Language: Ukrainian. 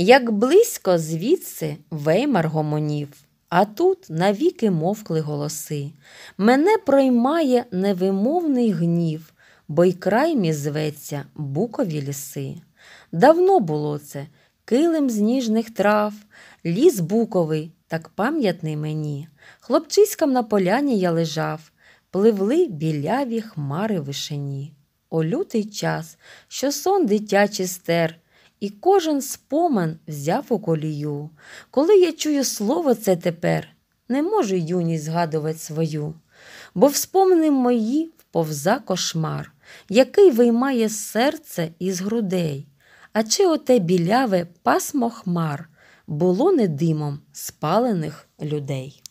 Як близько звідси веймар гомонів, а тут навіки мовкли голоси. Мене проймає невимовний гнів, бо й край мій зветься букові ліси. Давно було це килим з ніжних трав, ліс буковий, так пам'ятний мені. Хлопчиськам на поляні я лежав, пливли біляві хмари вишені. О лютий час, що сон дитячий стер і кожен споман взяв у колію. Коли я чую слово це тепер, не можу юність згадувати свою, бо вспомни мої вповза кошмар, який виймає серце із грудей. А чи оте біляве пасмо хмар було не димом спалених людей?